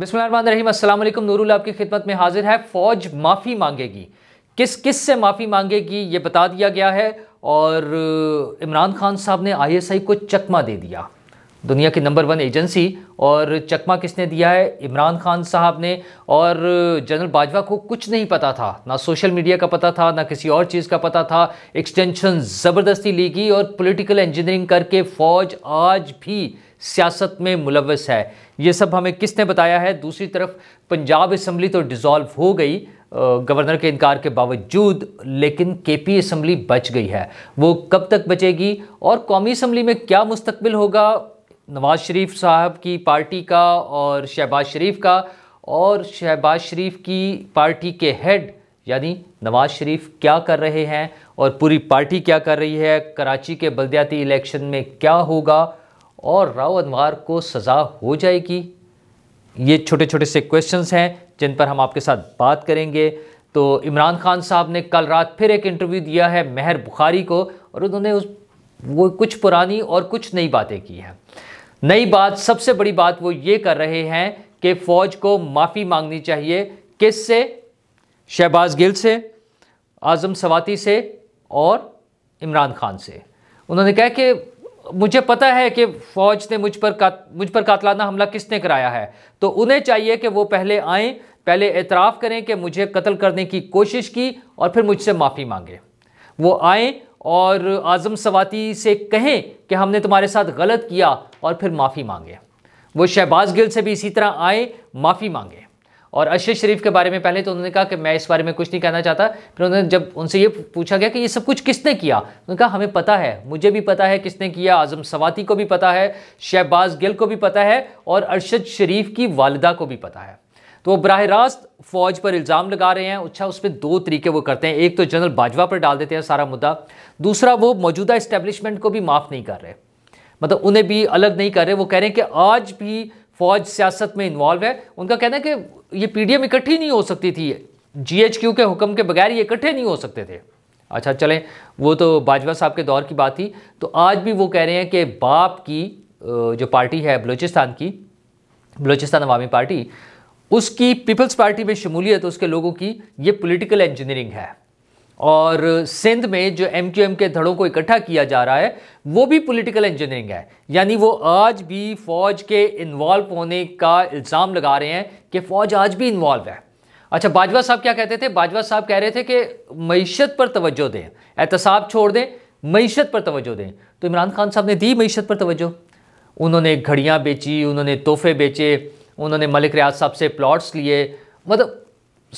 बिस्मिल अस्सलाम नूरुल आपकी खिदमत में हाजिर है फ़ौज माफ़ी मांगेगी किस किस से माफ़ी मांगेगी ये बता दिया गया है और इमरान खान साहब ने आईएसआई को चकमा दे दिया दुनिया की नंबर वन एजेंसी और चकमा किसने दिया है इमरान खान साहब ने और जनरल बाजवा को कुछ नहीं पता था ना सोशल मीडिया का पता था ना किसी और चीज़ का पता था एक्सटेंशन ज़बरदस्ती ली गई और पॉलिटिकल इंजीनियरिंग करके फ़ौज आज भी सियासत में मुलवस है ये सब हमें किसने बताया है दूसरी तरफ पंजाब असम्बली तो डिज़ोल्व हो गई गवर्नर के इनकार के बावजूद लेकिन के पी असम्बली बच गई है वो कब तक बचेगी और कौमी असम्बली में क्या मुस्तबिल होगा नवाज शरीफ साहब की पार्टी का और शहबाज शरीफ का और शहबाज शरीफ की पार्टी के हेड यानी नवाज शरीफ क्या कर रहे हैं और पूरी पार्टी क्या कर रही है कराची के बलद्याती इलेक्शन में क्या होगा और राव अनवार को सज़ा हो जाएगी ये छोटे छोटे से क्वेश्चंस हैं जिन पर हम आपके साथ बात करेंगे तो इमरान खान साहब ने कल रात फिर एक इंटरव्यू दिया है मेहर बुखारी को और उन्होंने उस वो कुछ पुरानी और कुछ नई बातें की हैं नई बात सबसे बड़ी बात वो ये कर रहे हैं कि फ़ौज को माफ़ी मांगनी चाहिए किस से शहबाज गिल से आज़म सवाती से और इमरान खान से उन्होंने कहा कि मुझे पता है कि फ़ौज ने मुझ पर मुझ पर कातलाना हमला किसने कराया है तो उन्हें चाहिए कि वो पहले आए पहले एतराफ़ करें कि मुझे कत्ल करने की कोशिश की और फिर मुझसे माफ़ी मांगे वो आएँ और आज़म सवाती से कहें कि हमने तुम्हारे साथ गलत किया और फिर माफ़ी मांगे वो शहबाज गिल से भी इसी तरह आए माफ़ी मांगे और अशर शरीफ के बारे में पहले तो उन्होंने कहा कि मैं इस बारे में कुछ नहीं कहना चाहता फिर उन्होंने जब उनसे ये पूछा गया कि ये सब कुछ किसने किया उन्होंने कहा हमें पता है मुझे भी पता है किसने किया आजम सवाती को भी पता है शहबाज गिल को भी पता है और अरशद शरीफ की वालदा को भी पता है तो वो बरह रास्त फ़ौज पर इल्ज़ाम लगा रहे हैं अच्छा उस पर दो तरीके वो करते हैं एक तो जनरल बाजवा पर डाल देते हैं सारा मुद्दा दूसरा वो मौजूदा इस्टेब्लिशमेंट को भी माफ़ नहीं कर रहे मतलब उन्हें भी अलग नहीं कर रहे वो कह रहे हैं कि आज भी फौज सियासत में इन्वॉल्व है उनका कहना है कि ये पीडीएम इकट्ठी नहीं हो सकती थी क्यू के हुक्म के बगैर ये इकट्ठे नहीं हो सकते थे अच्छा चलें वो तो बाजवा साहब के दौर की बात थी तो आज भी वो कह रहे हैं कि बाप की जो पार्टी है बलूचिस्तान की बलूचिस्तान अवामी पार्टी उसकी पीपल्स पार्टी में शमूलियत उसके लोगों की ये पॉलिटिकल इंजीनियरिंग है और सिंध में जो एम क्यू एम के धड़ों को इकट्ठा किया जा रहा है वो भी पॉलिटिकल इंजीनियरिंग है यानी वो आज भी फ़ौज के इन्वॉल्व होने का इल्ज़ाम लगा रहे हैं कि फ़ौज आज भी इन्वॉल्व है अच्छा बाजवा साहब क्या कहते थे बाजवा साहब कह रहे थे कि मीशत पर तवज्जो दें एहतसाब छोड़ दें मीशत पर तवज्जो दें तो इमरान खान साहब ने दी मीशत पर तवज्जो उन्होंने घड़ियाँ बेची उन्होंने तोहफे बेचे उन्होंने मलिक रियाज साहब से प्लॉट्स लिए मतलब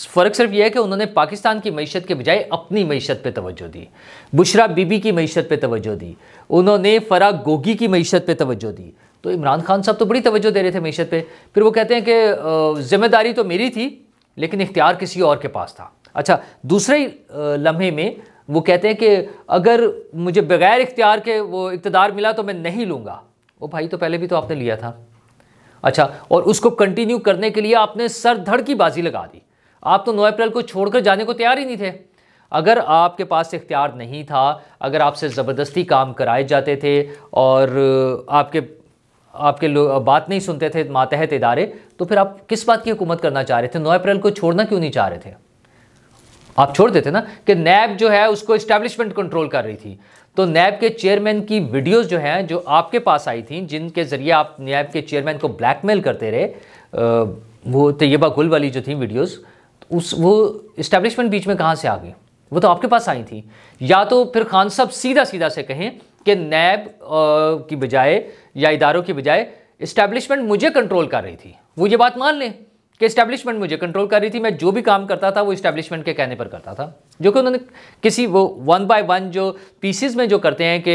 फ़र्क सिर्फ यह है कि उन्होंने पाकिस्तान की मीशत के बजाय अपनी मीशत पे तवज्जो दी बुशरा बीबी की मीशत पे तवज्जो दी उन्होंने फरा गोगी की मीशत पे तवज्जो दी तो इमरान खान साहब तो बड़ी तवज्जो दे रहे थे मीशत पे फिर वो कहते हैं कि ज़िम्मेदारी तो मेरी थी लेकिन इख्तियार किसी और के पास था अच्छा दूसरे लम्हे में वो कहते हैं कि अगर मुझे बग़ैर इख्तियार के वो इकतदार मिला तो मैं नहीं लूँगा वो भाई तो पहले भी तो आपने लिया था अच्छा और उसको कंटिन्यू करने के लिए आपने सर धड़ की बाजी लगा दी आप तो 9 अप्रैल को छोड़कर जाने को तैयार ही नहीं थे अगर आपके पास इख्तियार नहीं था अगर आपसे ज़बरदस्ती काम कराए जाते थे और आपके आपके लोग बात नहीं सुनते थे मातहत इदारे तो फिर आप किस बात की हुकूमत करना चाह रहे थे नौ अप्रैल को छोड़ना क्यों नहीं चाह रहे थे आप छोड़ देते ना कि नैब जो है उसको इस्टेब्लिशमेंट कंट्रोल कर रही थी तो नैब के चेयरमैन की वीडियोस जो हैं जो आपके पास आई थी जिनके ज़रिए आप नैब के चेयरमैन को ब्लैकमेल करते रहे वो तैयबा गुल वाली जो थी वीडियोज़ उस वो इस्टेब्लिशमेंट बीच में कहाँ से आ गई वो तो आपके पास आई थी या तो फिर खान साहब सीधा सीधा से कहें कि नैब की बजाय या इदारों की बजाय इस्टेब्लिशमेंट मुझे कंट्रोल कर रही थी वो ये बात मान लें कि इस्टेब्लिशमेंट मुझे कंट्रोल कर रही थी मैं जो भी काम करता था वो इस्टेब्लिशमेंट के कहने पर करता था जो कि उन्होंने किसी वो वन बाय वन जो पीसीज में जो करते हैं कि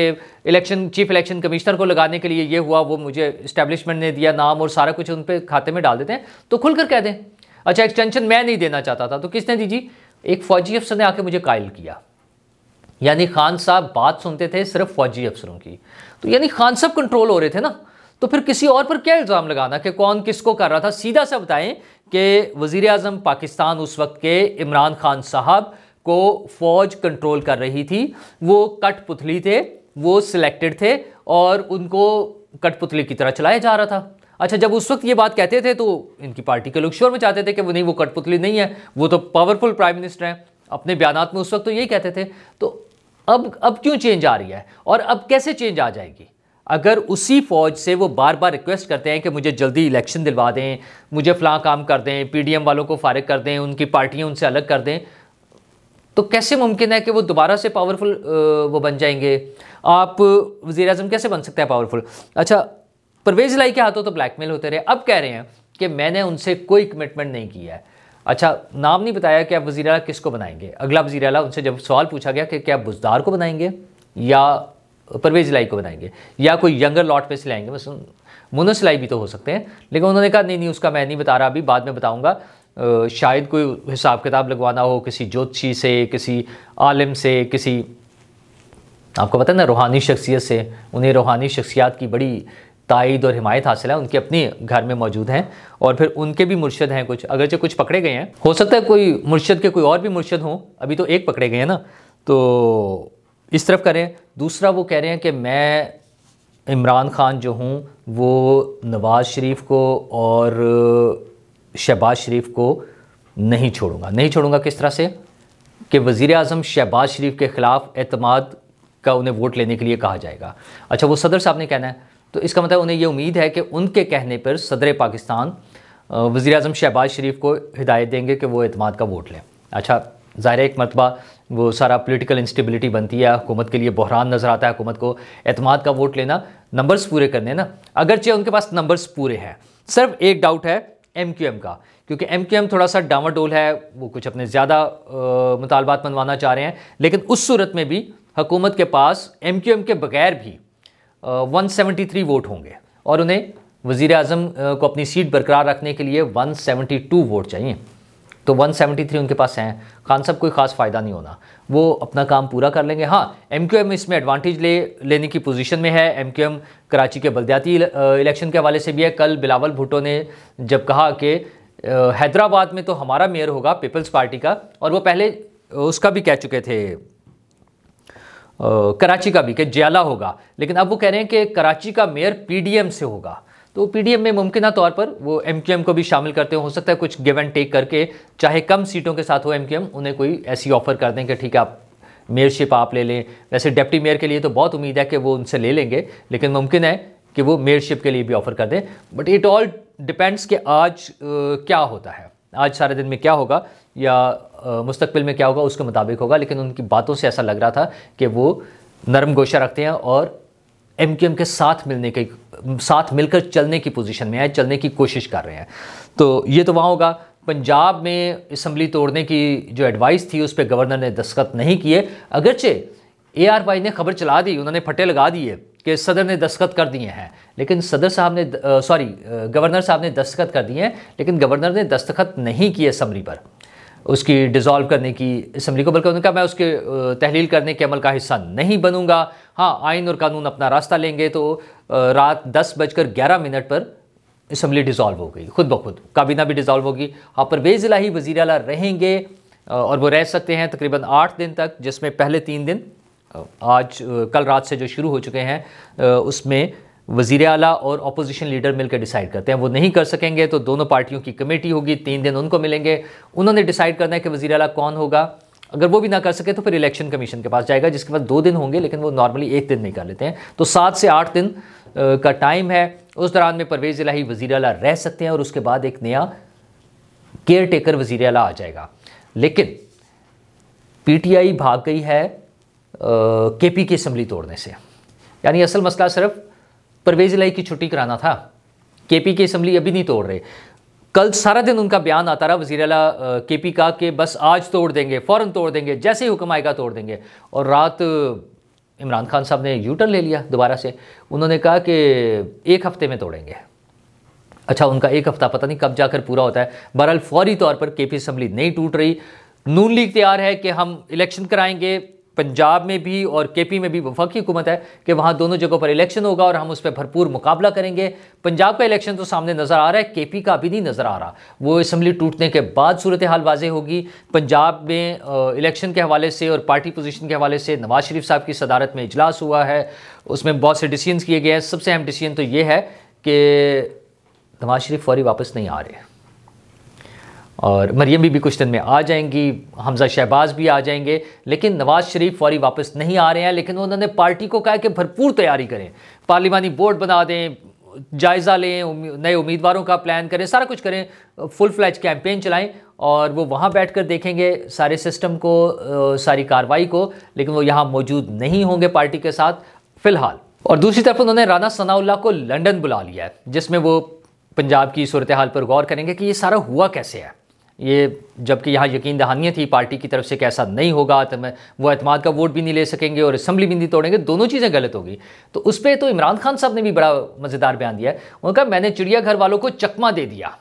इलेक्शन चीफ इलेक्शन कमिश्नर को लगाने के लिए ये हुआ वो मुझे इस्टेब्लिशमेंट ने दिया नाम और सारा कुछ उन पर खाते में डाल देते हैं तो खुलकर कह दें अच्छा एक्सटेंशन मैं नहीं देना चाहता था तो किसने दी जी एक फौजी अफसर ने आके मुझे कायल किया यानी खान साहब बात सुनते थे सिर्फ फौजी अफसरों की तो यानी खान साहब कंट्रोल हो रहे थे ना तो फिर किसी और पर क्या इल्ज़ाम लगाना कि कौन किसको कर रहा था सीधा सा बताएं कि वज़ी अजम पाकिस्तान उस वक्त के इमरान खान साहब को फ़ौज कंट्रोल कर रही थी वो कठपुतली थे वो सिलेक्टेड थे और उनको कठपुतली की तरह चलाया जा रहा था अच्छा जब उस वक्त ये बात कहते थे तो इनकी पार्टी के लोग शोर में चाहते थे कि वो नहीं वो कठपुतली नहीं है वो तो पावरफुल प्राइम मिनिस्टर हैं अपने बयान में उस वक्त तो यही कहते थे तो अब अब क्यों चेंज आ रही है और अब कैसे चेंज आ जाएगी अगर उसी फौज से वो बार बार रिक्वेस्ट करते हैं कि मुझे जल्दी इलेक्शन दिलवा दें मुझे फलाँ काम कर दें पीडीएम वालों को फारग कर दें उनकी पार्टियां उनसे अलग कर दें तो कैसे मुमकिन है कि वो दोबारा से पावरफुल वो बन जाएंगे आप वज़ी अजम कैसे बन सकते हैं पावरफुल अच्छा परवेज लाई के हाथों तो ब्लैकमेल होते रहे अब कह रहे हैं कि मैंने उनसे कोई कमिटमेंट नहीं किया है अच्छा नाम नहीं बताया कि आप वजी अला किसको बनाएंगे अगला वजी अला उनसे जब सवाल पूछा गया कि क्या बुजदार को बनाएंगे या परवेज लाई को बनाएंगे या कोई यंगर लॉट पे से लाएंगे बस मुनस लाई भी तो हो सकते हैं लेकिन उन्होंने कहा नहीं नहीं उसका मैं नहीं बता रहा अभी बाद में बताऊँगा शायद कोई हिसाब किताब लगवाना हो किसी ज्योतिषी से किसी आलिम से किसी आपको पता है ना रूहानी शख्सियत से उन्हें रूहानी शख्सियात की बड़ी ताइद और हिमायत हासिल है उनके अपने घर में मौजूद हैं और फिर उनके भी मुर्शद हैं कुछ अगरचे कुछ पकड़े गए हैं हो सकता है कोई मुर्शद के कोई और भी मुर्शद हों अभी तो एक पकड़े गए हैं ना तो इस तरफ करें दूसरा वो कह रहे हैं कि मैं इमरान खान जो हूँ वो नवाज़ शरीफ को और शहबाज शरीफ को नहीं छोड़ूंगा नहीं छोड़ूंगा किस तरह से कि वज़ी अजम शहबाज शरीफ के ख़िलाफ़ अतमाद का उन्हें वोट लेने के लिए कहा जाएगा अच्छा वो सदर साहब ने कहना है तो इसका मतलब उन्हें ये उम्मीद है कि उनके कहने पर सदर पाकिस्तान वज़ी अजम शहबाज शरीफ को हिदायत देंगे कि वो अतमाद का वोट लें अच्छा ज़ाहिर एक मरतबा वो सारा पोलिटिकल इंस्टेबिलिटी बनती है हुकूमत के लिए बहरान नज़र आता है हुकूमत को अतमाद का वोट लेना नंबर्स पूरे करने ना अगरचे उनके पास नंबर्स पूरे हैं सिर्फ एक डाउट है एम क्यू एम का क्योंकि एम क्यू एम थोड़ा सा डामाडोल है वो कुछ अपने ज़्यादा मुतालबात मनवाना चाह रहे हैं लेकिन उस सूरत में भी हुकूमत के पास एम क्यू एम के बगैर भी 173 वोट होंगे और उन्हें वज़ी अजम को अपनी सीट बरकरार रखने के लिए 172 वोट चाहिए तो 173 उनके पास हैं खान साहब कोई ख़ास फ़ायदा नहीं होना वो अपना काम पूरा कर लेंगे हाँ एम क्यू एम इसमें एडवांटेज ले लेने की पोजीशन में है एम क्यू एम कराची के बलद्याती इलेक्शन के हवाले से भी है कल बिलावल भुटो ने जब कहा कि हैदराबाद में तो हमारा मेयर होगा पीपल्स पार्टी का और वो पहले उसका भी कह चुके थे कराची का भी कि ज्याला होगा लेकिन अब वो कह रहे हैं कि कराची का मेयर पीडीएम से होगा तो पीडीएम में मुमकिन तौर पर वो एमक्यूएम को भी शामिल करते हो सकता है कुछ गिव एंड टेक करके चाहे कम सीटों के साथ हो एमक्यूएम उन्हें कोई ऐसी ऑफ़र कर दें कि ठीक है आप मेयरशिप आप ले लें वैसे डिप्टी मेयर के लिए तो बहुत उम्मीद है कि वो उनसे ले लेंगे लेकिन मुमकिन है कि वो मेयरशिप के लिए भी ऑफ़र कर दें बट इट ऑल डिपेंड्स कि आज आ, क्या होता है आज सारे दिन में क्या होगा या मुस्तबिल में क्या होगा उसके मुताबिक होगा लेकिन उनकी बातों से ऐसा लग रहा था कि वो नरम गोशा रखते हैं और एम क्यू एम के साथ मिलने के साथ मिलकर चलने की पोजीशन में आए चलने की कोशिश कर रहे हैं तो ये तो वहाँ होगा पंजाब में इसम्बली तोड़ने की जो एडवाइस थी उस पर गवर्नर ने दस्खत नहीं किए अगरचे ए आर वाई ने खबर चला दी उन्होंने फटे लगा दिए कि सदर ने दस्खत कर दिए हैं लेकिन सदर साहब ने सॉरी गवर्नर साहब ने दस्तख़त कर दिए हैं लेकिन गवर्नर ने दस्तखत नहीं किए इसम्बली पर उसकी डिज़ोल्व करने की इसम्बली को बल्कि उन्होंने कहा मैं उसके तहलील करने के अमल का हिस्सा नहीं बनूंगा हाँ आइन और कानून अपना रास्ता लेंगे तो रात दस बजकर ग्यारह मिनट पर इसम्बली डिज़ोल्व हो गई खुद ब खुद काबीना भी डिज़ोल्व होगी हाँ परवेज़ इलाही वज़ी अला रहेंगे और वो रह सकते हैं तकरीबन आठ दिन तक जिसमें पहले तीन दिन आज कल रात से जो शुरू हो चुके हैं उसमें वजीर अला और अपोजिशन लीडर मिलकर डिसाइड करते हैं वो नहीं कर सकेंगे तो दोनों पार्टियों की कमेटी होगी तीन दिन उनको मिलेंगे उन्होंने डिसाइड करना है कि वजी अला कौन होगा अगर वो भी ना कर सके तो फिर इलेक्शन कमीशन के पास जाएगा जिसके पास दो दिन होंगे लेकिन वो नॉर्मली एक दिन नहीं कर लेते हैं तो सात से आठ दिन का टाइम है उस दौरान में परवेज़ इलाही वजीर अला रह सकते हैं और उसके बाद एक नया केयर टेकर वजीर अला आ जाएगा लेकिन पीटीआई भाग गई है के पी की असम्बली तोड़ने से यानी असल मसला सिर्फ परवेज लाई की छुट्टी कराना था केपी की असम्बली अभी नहीं तोड़ रहे कल सारा दिन उनका बयान आता रहा वज़ी अला के पी का कि बस आज तोड़ देंगे फ़ौर तोड़ देंगे जैसे ही हुक्म आएगा तोड़ देंगे और रात इमरान खान साहब ने यूटर ले लिया दोबारा से उन्होंने कहा कि एक हफ़्ते में तोड़ेंगे अच्छा उनका एक हफ़्ता पता नहीं कब जाकर पूरा होता है बहरहाल फौरी तौर पर के पी असम्बली नहीं टूट रही नून लीग तैयार है कि हम इलेक्शन कराएंगे पंजाब में भी और केपी में भी वफाकी हुकूमत है कि वहाँ दोनों जगहों पर इलेक्शन होगा और हम उस पर भरपूर मुकाबला करेंगे पंजाब का इलेक्शन तो सामने नज़र आ रहा है केपी का भी नहीं नज़र आ रहा वो इसम्बली टूटने के बाद सूरत हाल वाजे होगी पंजाब में इलेक्शन के हवाले से और पार्टी पोजीशन के हवाले से नवाज शरीफ साहब की सदारत में इजलास हुआ है उसमें बहुत से डिसीजन किए गए हैं सबसे अहम डिसीजन तो ये है कि नवाज शरीफ फौरी वापस नहीं आ रहे हैं और मरियम भी कुछ दिन में आ जाएंगी हमजा शहबाज भी आ जाएंगे लेकिन नवाज़ शरीफ फौरी वापस नहीं आ रहे हैं लेकिन उन्होंने पार्टी को कहा कि भरपूर तैयारी करें पार्लिमानी बोर्ड बना दें जायज़ा लें नए उम्मीदवारों का प्लान करें सारा कुछ करें फुल फ्लैज कैंपेन चलाएं और वो वहाँ बैठकर देखेंगे सारे सिस्टम को सारी कार्रवाई को लेकिन वो यहाँ मौजूद नहीं होंगे पार्टी के साथ फ़िलहाल और दूसरी तरफ उन्होंने राना सनाउल्ला को लंदन बुला लिया है जिसमें वो पंजाब की सूरत हाल पर गौर करेंगे कि ये सारा हुआ कैसे है ये जबकि यहाँ यकीन दहानियाँ थी पार्टी की तरफ से कैसा नहीं होगा तो मैं वो अहतमाद का वोट भी नहीं ले सकेंगे और असम्बली भी नहीं तोड़ेंगे दोनों चीज़ें गलत होगी तो उस पर तो इमरान खान साहब ने भी बड़ा मज़ेदार बयान दिया है उनका मैंने चिड़ियाघर वालों को चकमा दे दिया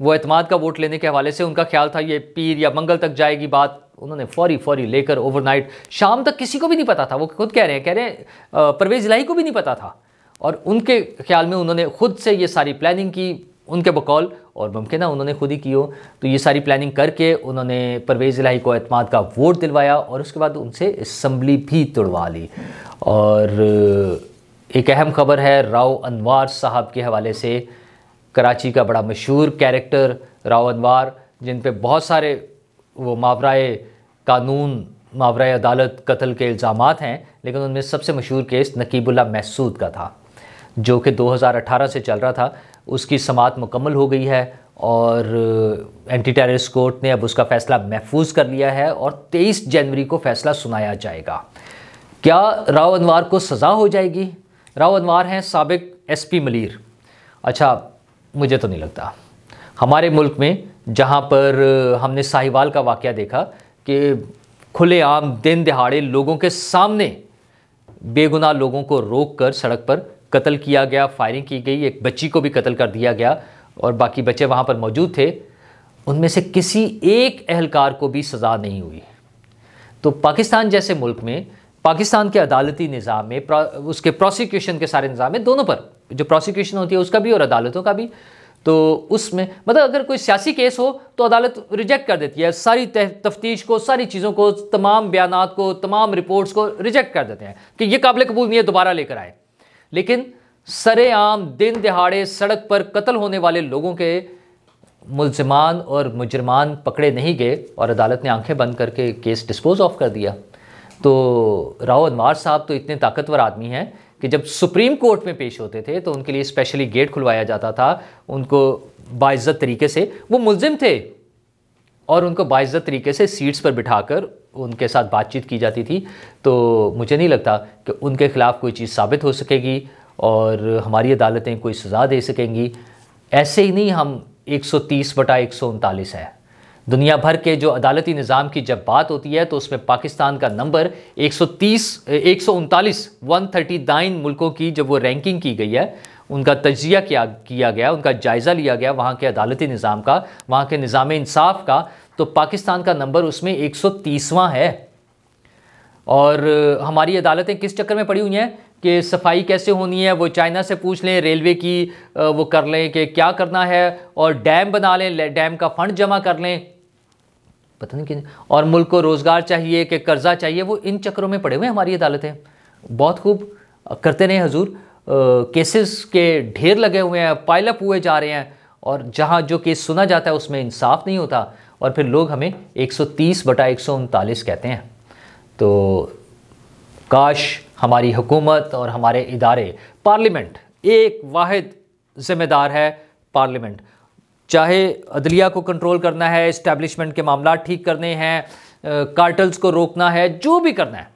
वो अहतमाद का वोट लेने के हवाले से उनका ख्याल था ये पीर या मंगल तक जाएगी बात उन्होंने फौरी फौरी लेकर ओवरनाइट शाम तक किसी को भी नहीं पता था वो खुद कह रहे हैं कह रहे हैं परवेज इलाही को भी नहीं पता था और उनके ख्याल में उन्होंने खुद से ये सारी प्लानिंग की उनके बकौल और मुमकिन है उन्होंने खुद ही की हो तो ये सारी प्लानिंग करके उन्होंने परवेज़ इलाही को अतमाद का वोट दिलवाया और उसके बाद उनसे इसम्बली भी तोड़वा ली और एक अहम खबर है राव अनवार साहब के हवाले से कराची का बड़ा मशहूर कैरेक्टर राव अनवार जिन पे बहुत सारे वो मावराए कानून मावरा अदालत कत्ल के इल्ज़ाम हैं लेकिन उनमें सबसे मशहूर केस नकीबुल्ला महसूद का था जो कि 2018 से चल रहा था उसकी समात मुकम्मल हो गई है और एंटी टेररिस्ट कोर्ट ने अब उसका फ़ैसला महफूज कर लिया है और 23 जनवरी को फ़ैसला सुनाया जाएगा क्या राव अनवार को सज़ा हो जाएगी राव अनवार हैं सबक एसपी मलिर अच्छा मुझे तो नहीं लगता हमारे मुल्क में जहाँ पर हमने साहिवाल का वाक़ देखा कि खुलेआम दिन दिहाड़े लोगों के सामने बेगुनाह लोगों को रोक कर सड़क पर कत्ल किया गया फायरिंग की गई एक बच्ची को भी कत्ल कर दिया गया और बाकी बच्चे वहाँ पर मौजूद थे उनमें से किसी एक अहलकार को भी सज़ा नहीं हुई तो पाकिस्तान जैसे मुल्क में पाकिस्तान के अदालती निज़ाम में उसके प्रोसिक्यूशन के सारे निज़ाम में दोनों पर जो प्रोसिक्यूशन होती है उसका भी और अदालतों का भी तो उसमें मतलब अगर कोई सियासी केस हो तो अदालत रिजेक्ट कर देती है सारी तफ्तीश को सारी चीज़ों को तमाम बयान को तमाम रिपोर्ट्स को रिजेक्ट कर देते हैं कि ये काबिल कबूल नहीं है दोबारा लेकर आए लेकिन सरेआम दिन दिहाड़े सड़क पर कत्ल होने वाले लोगों के मुलजमान और मुजरमान पकड़े नहीं गए और अदालत ने आंखें बंद करके केस डिस्पोज ऑफ कर दिया तो राव अनवार साहब तो इतने ताकतवर आदमी हैं कि जब सुप्रीम कोर्ट में पेश होते थे तो उनके लिए स्पेशली गेट खुलवाया जाता था उनको बाज़त तरीके से वो मुलजिम थे और उनको बाइज़त तरीके से सीट्स पर बिठाकर उनके साथ बातचीत की जाती थी तो मुझे नहीं लगता कि उनके ख़िलाफ़ कोई चीज़ साबित हो सकेगी और हमारी अदालतें कोई सज़ा दे सकेंगी ऐसे ही नहीं हम 130 बटा एक है दुनिया भर के जो अदालती निज़ाम की जब बात होती है तो उसमें पाकिस्तान का नंबर 130 एक सौ उनतालीस मुल्कों की जब वो रैंकिंग की गई है उनका तजिया किया किया गया उनका जायज़ा लिया गया वहाँ के अदालती निज़ाम का वहाँ के निज़ाम इंसाफ का तो पाकिस्तान का नंबर उसमें तीसवा है और हमारी अदालतें किस चक्कर में पड़ी हुई हैं कि सफाई कैसे होनी है वो चाइना से पूछ लें रेलवे की वो कर लें कि क्या करना है और डैम बना लें डैम का फ़ंड जमा कर लें पता नहीं क्या और मुल्क को रोज़गार चाहिए कि कर्ज़ा चाहिए वो इन चक्करों में पड़े हुए हैं हमारी अदालतें बहुत खूब करते रहे हजूर केसेस के ढेर लगे हुए हैं पाइलअप हुए जा रहे हैं और जहाँ जो केस सुना जाता है उसमें इंसाफ नहीं होता और फिर लोग हमें 130 बटा एक कहते हैं तो काश हमारी हुकूमत और हमारे इदारे पार्लियामेंट एक वाहिद जिम्मेदार है पार्लियामेंट चाहे अदलिया को कंट्रोल करना है इस्टेब्लिशमेंट के मामला ठीक करने हैं कार्टल्स को रोकना है जो भी करना है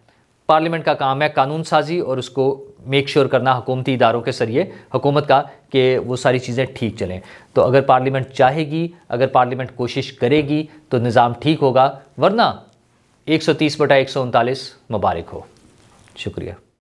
पार्लियामेंट का काम है कानून साजी और उसको मेक श्योर sure करना हुकूमती इदारों के जरिए हुकूमत का कि वो सारी चीज़ें ठीक चलें तो अगर पार्लियामेंट चाहेगी अगर पार्लियामेंट कोशिश करेगी तो निज़ाम ठीक होगा वरना एक सौ तीस बटा एक सौ उनतालीस मुबारक हो शुक्रिया